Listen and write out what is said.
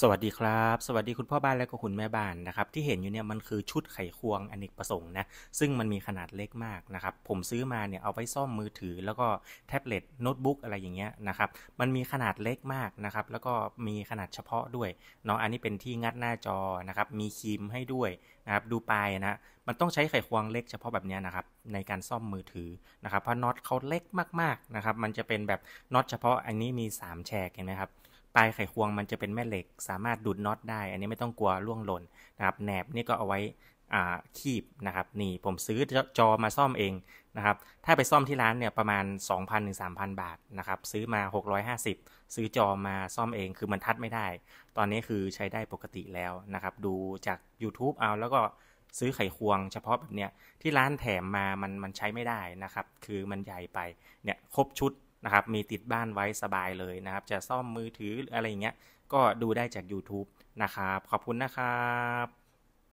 สวัสดีครับ สวัสดีคุณพ่อบ้านและก็คุณแม่บ้านนะครับ ที่เห็นอยู่เนี่ยมันคือชุดไขควงอนเนกประสงค์นะซึ่งมันมีขนาดเล็กมากนะครับ ผมซื้อมาเนี่ยเอาไว้ซ่อมมือถือแล้วก็แท็บเล็ตโน้ตบุ๊กอะไรอย่างเงี้ยนะครับ มันมีขนาดเล็กมากนะครับ แล้วก็มีขนาดเฉพาะด้วยเนาะอันนี้เป็นที่งัดหน้าจอนะครับ มีคีมให้ด้วยนะครับดูปลายนะ มันต้องใช้ไขควงเล็กเฉพาะแบบนี้นะครับ ในการซ่อมมือถือนะครับ เพราะน็อตเขาเล็กมากๆนะครับมันจะเป็นแบบน็อตเฉพาะอันนี้มี3แฉกเห็นไหมครับปลายไขควงมันจะเป็นแม่เหล็ก สามารถดูดน็อตได้ อันนี้ไม่ต้องกลัวล่วงหล่นนะครับแหนบนี่ก็เอาไว้คีบนะครับนี่ผมซื้อจอมาซ่อมเองนะครับถ้าไปซ่อมที่ร้านเนี่ยประมาณ 2,000-3,000ถึงบาทนะครับซื้อมา 650 ซื้อจอมาซ่อมเองคือมันทัดไม่ได้ ตอนนี้คือใช้ได้ปกติแล้วนะครับดูจาก YouTube เอาแล้วก็ซื้อไขควงเฉพาะแบบเนี้ยที่ร้านแถมมามันมันใช้ไม่ได้นะครับคือมันใหญ่ไปเนี่ยครบชุดนะครับ มีติดบ้านไว้สบายเลยนะครับ จะซ่อมมือถืออะไรอย่างเงี้ย ก็ดูได้จาก YouTube นะครับ ขอบคุณนะครับ